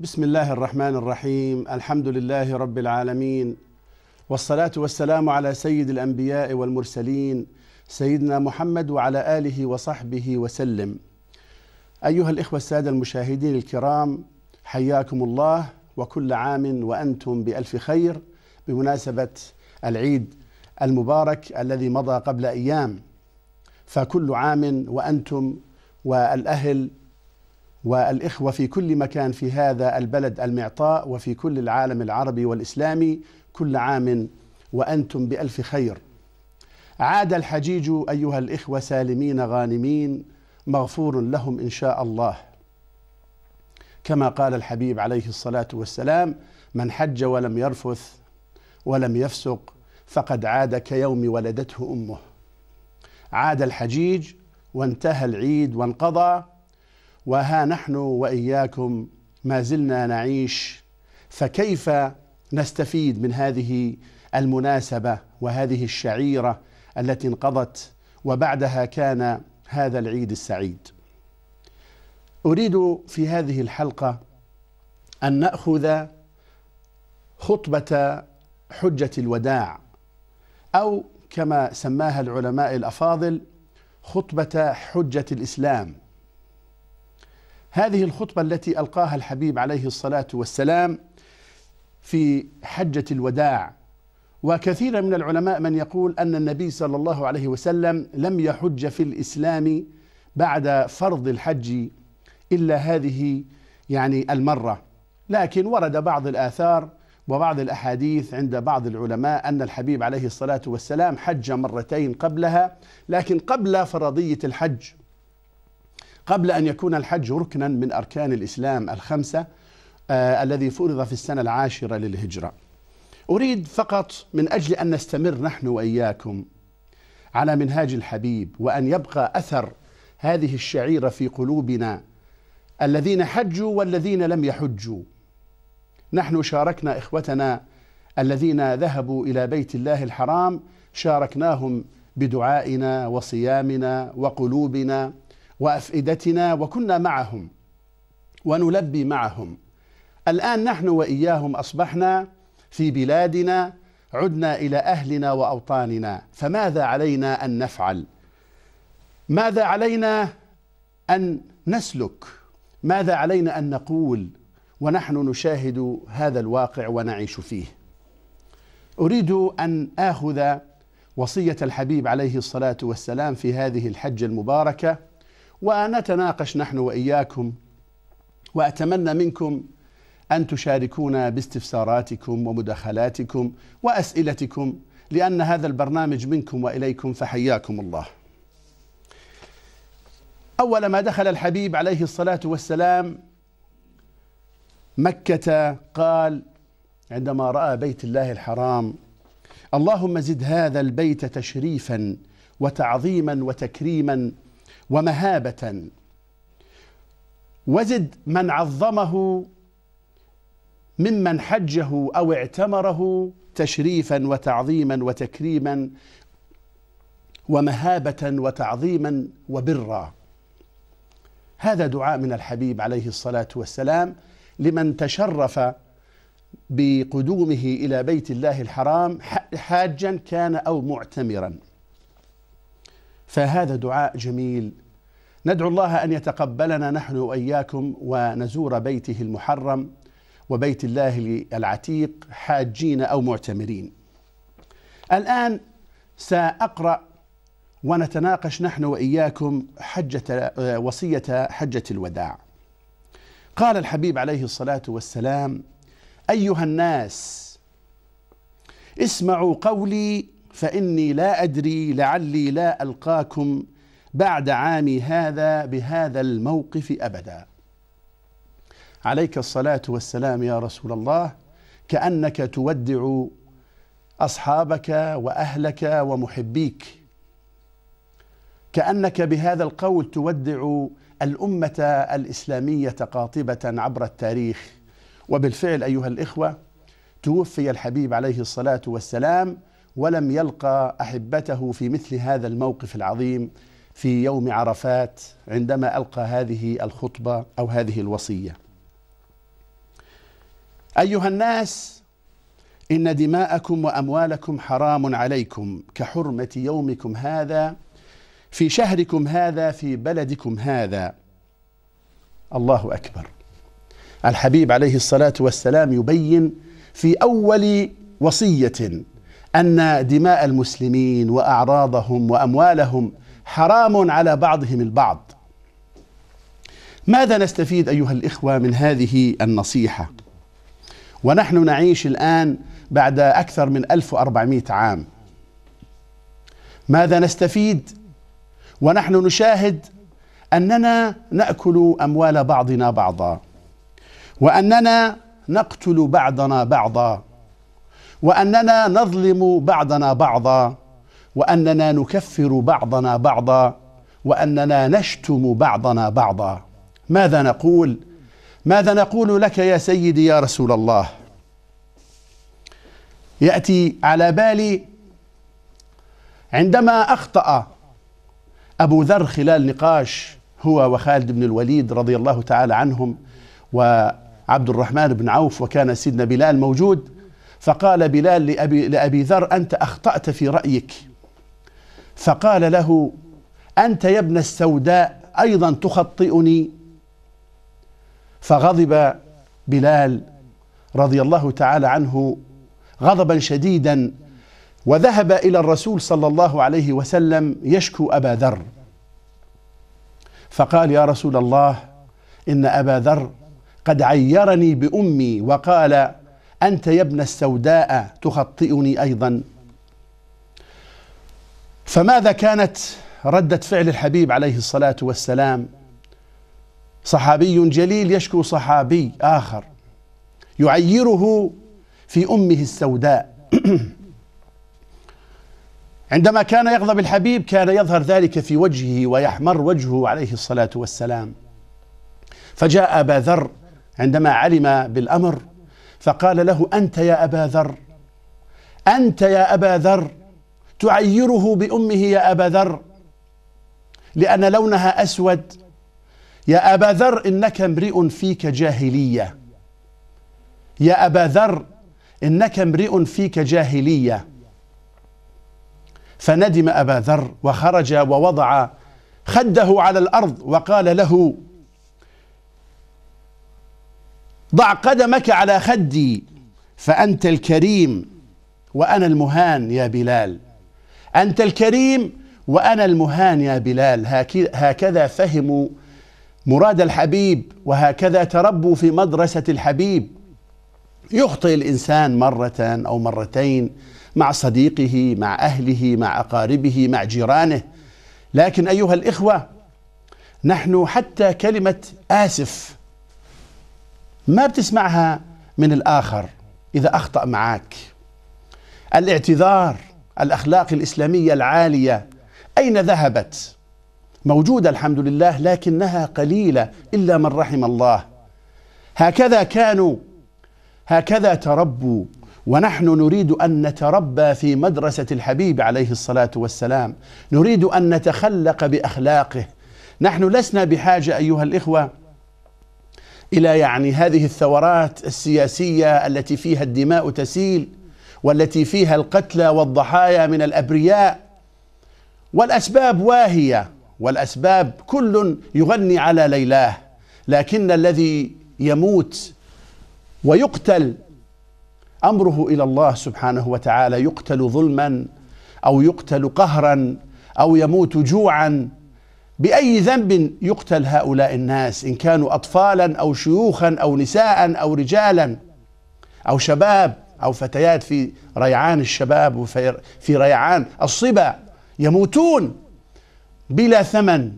بسم الله الرحمن الرحيم الحمد لله رب العالمين والصلاه والسلام على سيد الانبياء والمرسلين سيدنا محمد وعلى اله وصحبه وسلم ايها الاخوه الساده المشاهدين الكرام حياكم الله وكل عام وانتم بالف خير بمناسبه العيد المبارك الذي مضى قبل ايام فكل عام وانتم والاهل والإخوة في كل مكان في هذا البلد المعطاء وفي كل العالم العربي والإسلامي كل عام وأنتم بألف خير عاد الحجيج أيها الإخوة سالمين غانمين مغفور لهم إن شاء الله كما قال الحبيب عليه الصلاة والسلام من حج ولم يرفث ولم يفسق فقد عاد كيوم ولدته أمه عاد الحجيج وانتهى العيد وانقضى وها نحن واياكم ما زلنا نعيش فكيف نستفيد من هذه المناسبه وهذه الشعيره التي انقضت وبعدها كان هذا العيد السعيد اريد في هذه الحلقه ان ناخذ خطبه حجه الوداع او كما سماها العلماء الافاضل خطبه حجه الاسلام هذه الخطبة التي ألقاها الحبيب عليه الصلاة والسلام في حجة الوداع وكثير من العلماء من يقول أن النبي صلى الله عليه وسلم لم يحج في الإسلام بعد فرض الحج إلا هذه يعني المرة لكن ورد بعض الآثار وبعض الأحاديث عند بعض العلماء أن الحبيب عليه الصلاة والسلام حج مرتين قبلها لكن قبل فرضية الحج قبل أن يكون الحج ركنا من أركان الإسلام الخمسة آه الذي فرض في السنة العاشرة للهجرة أريد فقط من أجل أن نستمر نحن وإياكم على منهاج الحبيب وأن يبقى أثر هذه الشعيرة في قلوبنا الذين حجوا والذين لم يحجوا نحن شاركنا إخوتنا الذين ذهبوا إلى بيت الله الحرام شاركناهم بدعائنا وصيامنا وقلوبنا وافئدتنا وكنا معهم ونلبي معهم الان نحن واياهم اصبحنا في بلادنا عدنا الى اهلنا واوطاننا فماذا علينا ان نفعل ماذا علينا ان نسلك ماذا علينا ان نقول ونحن نشاهد هذا الواقع ونعيش فيه اريد ان اخذ وصيه الحبيب عليه الصلاه والسلام في هذه الحجه المباركه ونتناقش نحن واياكم واتمنى منكم ان تشاركونا باستفساراتكم ومداخلاتكم واسئلتكم لان هذا البرنامج منكم واليكم فحياكم الله. اول ما دخل الحبيب عليه الصلاه والسلام مكه قال عندما راى بيت الله الحرام اللهم زد هذا البيت تشريفا وتعظيما وتكريما ومهابة وزد من عظمه ممن حجه أو اعتمره تشريفا وتعظيما وتكريما ومهابة وتعظيما وبرا هذا دعاء من الحبيب عليه الصلاة والسلام لمن تشرف بقدومه إلى بيت الله الحرام حاجا كان أو معتمرا فهذا دعاء جميل ندعو الله ان يتقبلنا نحن واياكم ونزور بيته المحرم وبيت الله العتيق حاجين او معتمرين. الان ساقرا ونتناقش نحن واياكم حجه آه، وصيه حجه الوداع. قال الحبيب عليه الصلاه والسلام: ايها الناس اسمعوا قولي فاني لا ادري لعلي لا القاكم بعد عامي هذا بهذا الموقف ابدا عليك الصلاه والسلام يا رسول الله كانك تودع اصحابك واهلك ومحبيك كانك بهذا القول تودع الامه الاسلاميه قاطبه عبر التاريخ وبالفعل ايها الاخوه توفي الحبيب عليه الصلاه والسلام ولم يلقى احبته في مثل هذا الموقف العظيم في يوم عرفات عندما القى هذه الخطبه او هذه الوصيه. ايها الناس ان دماءكم واموالكم حرام عليكم كحرمه يومكم هذا في شهركم هذا في بلدكم هذا. الله اكبر. الحبيب عليه الصلاه والسلام يبين في اول وصيه أن دماء المسلمين وأعراضهم وأموالهم حرام على بعضهم البعض ماذا نستفيد أيها الإخوة من هذه النصيحة ونحن نعيش الآن بعد أكثر من 1400 عام ماذا نستفيد ونحن نشاهد أننا نأكل أموال بعضنا بعضا وأننا نقتل بعضنا بعضا وأننا نظلم بعضنا بعضا وأننا نكفر بعضنا بعضا وأننا نشتم بعضنا بعضا ماذا نقول؟ ماذا نقول لك يا سيدي يا رسول الله؟ يأتي على بالي عندما أخطأ أبو ذر خلال نقاش هو وخالد بن الوليد رضي الله تعالى عنهم وعبد الرحمن بن عوف وكان سيدنا بلال موجود فقال بلال لأبي, لأبي ذر أنت أخطأت في رأيك فقال له أنت يا ابن السوداء أيضا تخطئني فغضب بلال رضي الله تعالى عنه غضبا شديدا وذهب إلى الرسول صلى الله عليه وسلم يشكو أبا ذر فقال يا رسول الله إن أبا ذر قد عيرني بأمي وقال أنت يا ابن السوداء تخطئني أيضا فماذا كانت ردة فعل الحبيب عليه الصلاة والسلام صحابي جليل يشكو صحابي آخر يعيره في أمه السوداء عندما كان يغضب الحبيب كان يظهر ذلك في وجهه ويحمر وجهه عليه الصلاة والسلام فجاء أبا ذر عندما علم بالأمر فقال له أنت يا أبا ذر أنت يا أبا ذر تعيره بأمه يا أبا ذر لأن لونها أسود يا أبا ذر إنك امرئ فيك جاهلية يا أبا ذر إنك امرئ فيك جاهلية فندم أبا ذر وخرج ووضع خده على الأرض وقال له ضع قدمك على خدي فأنت الكريم وأنا المهان يا بلال أنت الكريم وأنا المهان يا بلال هكذا فهموا مراد الحبيب وهكذا تربوا في مدرسة الحبيب يخطئ الإنسان مرة أو مرتين مع صديقه مع أهله مع أقاربه مع جيرانه لكن أيها الإخوة نحن حتى كلمة آسف ما بتسمعها من الآخر إذا أخطأ معك الاعتذار الأخلاق الإسلامية العالية أين ذهبت؟ موجودة الحمد لله لكنها قليلة إلا من رحم الله هكذا كانوا هكذا تربوا ونحن نريد أن نتربى في مدرسة الحبيب عليه الصلاة والسلام نريد أن نتخلق بأخلاقه نحن لسنا بحاجة أيها الإخوة الى يعني هذه الثورات السياسيه التي فيها الدماء تسيل والتي فيها القتلى والضحايا من الابرياء والاسباب واهيه والاسباب كل يغني على ليلاه لكن الذي يموت ويقتل امره الى الله سبحانه وتعالى يقتل ظلما او يقتل قهرا او يموت جوعا بأي ذنب يقتل هؤلاء الناس إن كانوا أطفالا أو شيوخا أو نساء أو رجالا أو شباب أو فتيات في ريعان الشباب وفي ريعان الصبا يموتون بلا ثمن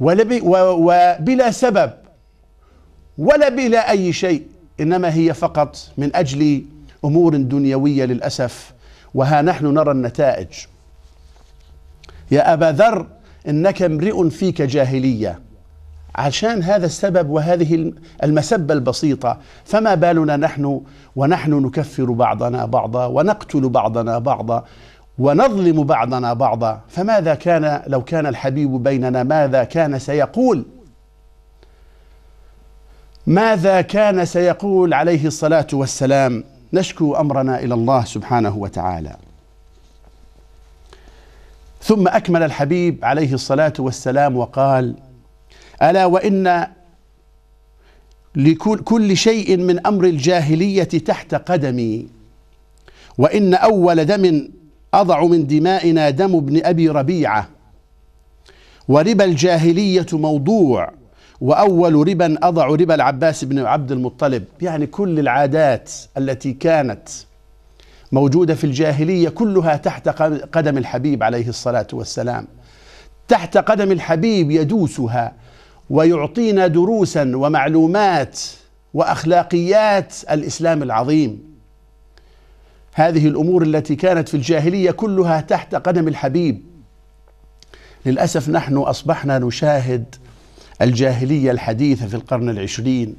وبلا سبب ولا بلا أي شيء إنما هي فقط من أجل أمور دنيوية للأسف وها نحن نرى النتائج يا أبا ذر إنك امرئ فيك جاهلية عشان هذا السبب وهذه المسبة البسيطة فما بالنا نحن ونحن نكفر بعضنا بعضا ونقتل بعضنا بعضا ونظلم بعضنا بعضا فماذا كان لو كان الحبيب بيننا ماذا كان سيقول ماذا كان سيقول عليه الصلاة والسلام نشكو أمرنا إلى الله سبحانه وتعالى ثم أكمل الحبيب عليه الصلاة والسلام وقال ألا وإن لكل شيء من أمر الجاهلية تحت قدمي وإن أول دم أضع من دمائنا دم ابن أبي ربيعة وربا الجاهلية موضوع وأول ربا أضع ربا العباس بن عبد المطلب يعني كل العادات التي كانت موجودة في الجاهلية كلها تحت قدم الحبيب عليه الصلاة والسلام تحت قدم الحبيب يدوسها ويعطينا دروسا ومعلومات واخلاقيات الاسلام العظيم هذه الامور التي كانت في الجاهليه كلها تحت قدم الحبيب للاسف نحن اصبحنا نشاهد الجاهليه الحديثه في القرن العشرين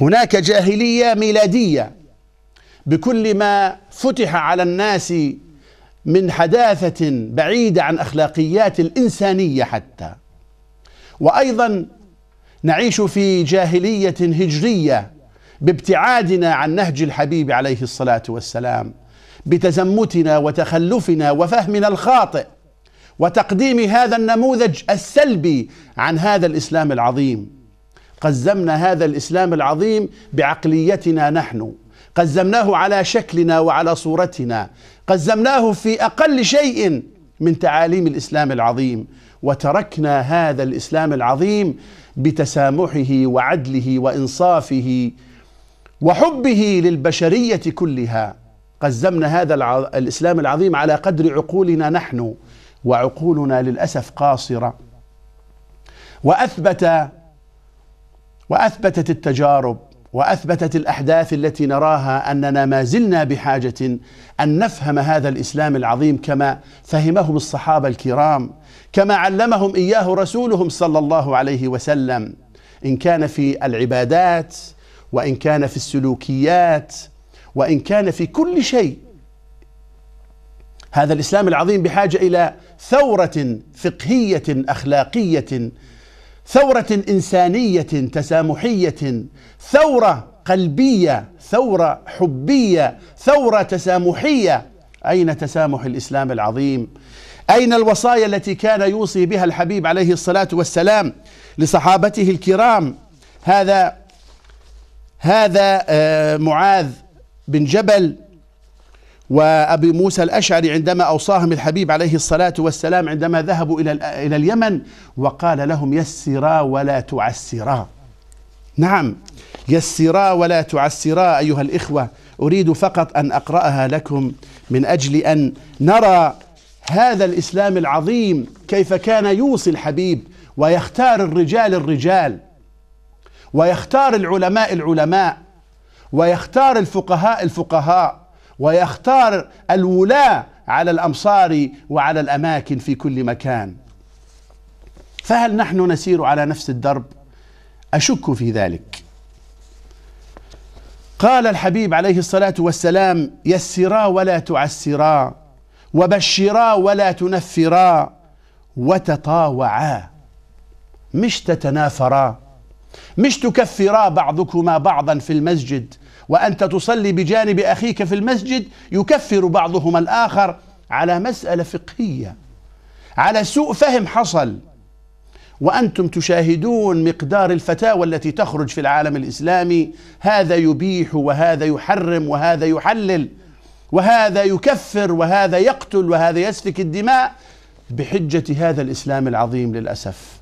هناك جاهليه ميلاديه بكل ما فتح على الناس من حداثة بعيدة عن أخلاقيات الإنسانية حتى وأيضا نعيش في جاهلية هجرية بابتعادنا عن نهج الحبيب عليه الصلاة والسلام بتزمتنا وتخلفنا وفهمنا الخاطئ وتقديم هذا النموذج السلبي عن هذا الإسلام العظيم قزمنا هذا الإسلام العظيم بعقليتنا نحن قزمناه على شكلنا وعلى صورتنا قزمناه في أقل شيء من تعاليم الإسلام العظيم وتركنا هذا الإسلام العظيم بتسامحه وعدله وإنصافه وحبه للبشرية كلها قزمنا هذا الإسلام العظيم على قدر عقولنا نحن وعقولنا للأسف قاصرة وأثبت وأثبتت التجارب واثبتت الاحداث التي نراها اننا ما زلنا بحاجه ان نفهم هذا الاسلام العظيم كما فهمهم الصحابه الكرام كما علمهم اياه رسولهم صلى الله عليه وسلم ان كان في العبادات وان كان في السلوكيات وان كان في كل شيء هذا الاسلام العظيم بحاجه الى ثوره فقهيه اخلاقيه ثورة إنسانية تسامحية ثورة قلبية ثورة حبية ثورة تسامحية أين تسامح الإسلام العظيم أين الوصايا التي كان يوصي بها الحبيب عليه الصلاة والسلام لصحابته الكرام هذا هذا آه، معاذ بن جبل وأبي موسى الأشعري عندما أوصاهم الحبيب عليه الصلاة والسلام عندما ذهبوا إلى, إلى اليمن وقال لهم يسرا ولا تعسرا نعم يسرا ولا تعسرا أيها الإخوة أريد فقط أن أقرأها لكم من أجل أن نرى هذا الإسلام العظيم كيف كان يوصي الحبيب ويختار الرجال الرجال ويختار العلماء العلماء ويختار الفقهاء الفقهاء ويختار الولاة على الأمصار وعلى الأماكن في كل مكان فهل نحن نسير على نفس الدرب أشك في ذلك قال الحبيب عليه الصلاة والسلام يسرا ولا تعسرا وبشرا ولا تنفرا وتطاوعا مش تتنافرا مش تكفرا بعضكما بعضا في المسجد وأنت تصلي بجانب أخيك في المسجد يكفر بعضهما الآخر على مسألة فقهية على سوء فهم حصل وأنتم تشاهدون مقدار الفتاوى التي تخرج في العالم الإسلامي هذا يبيح وهذا يحرم وهذا يحلل وهذا يكفر وهذا يقتل وهذا يسفك الدماء بحجة هذا الإسلام العظيم للأسف